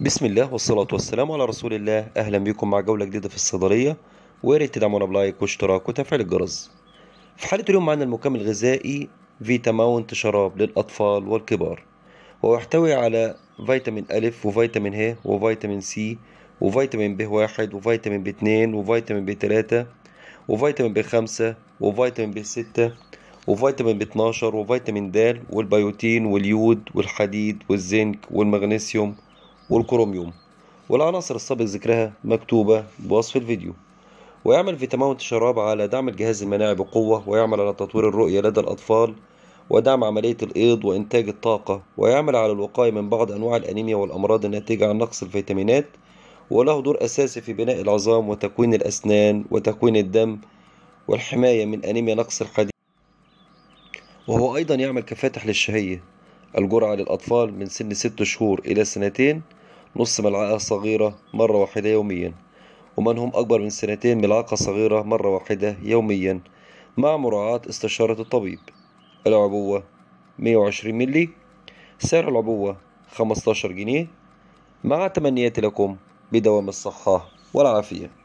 بسم الله والصلاة والسلام على رسول الله أهلا بكم مع جولة جديدة في الصيدلية ويا تدعمونا بلايك واشتراك وتفعيل الجرس. في حلقة اليوم معنا المكمل الغذائي فيتاماونت شراب للأطفال والكبار ويحتوي على فيتامين ألف وفيتامين ه وفيتامين سي وفيتامين ب واحد وفيتامين ب اتنين وفيتامين ب تلاتة وفيتامين ب خمسة وفيتامين ب ستة وفيتامين ب 12 وفيتامين د والبيوتين واليود والحديد والزنك والمغنيسيوم والكروميوم والعناصر السابق ذكرها مكتوبة بوصف الفيديو ويعمل فيتامون تموت الشراب على دعم الجهاز المناعي بقوة ويعمل على تطوير الرؤية لدى الأطفال ودعم عملية الإيض وإنتاج الطاقة ويعمل على الوقاية من بعض أنواع الأنيميا والأمراض الناتجة عن نقص الفيتامينات وله دور أساسي في بناء العظام وتكوين الأسنان وتكوين الدم والحماية من أنيميا نقص الحديد وهو أيضا يعمل كفاتح للشهية الجرعة للأطفال من سن ست شهور إلى سنتين نص ملعقة صغيرة مرة واحدة يوميا ومن هم أكبر من سنتين ملعقة صغيرة مرة واحدة يوميا مع مراعاة استشارة الطبيب العبوة 120 ملي سعر العبوة 15 جنيه مع تمنياتي لكم بدوام الصحة والعافية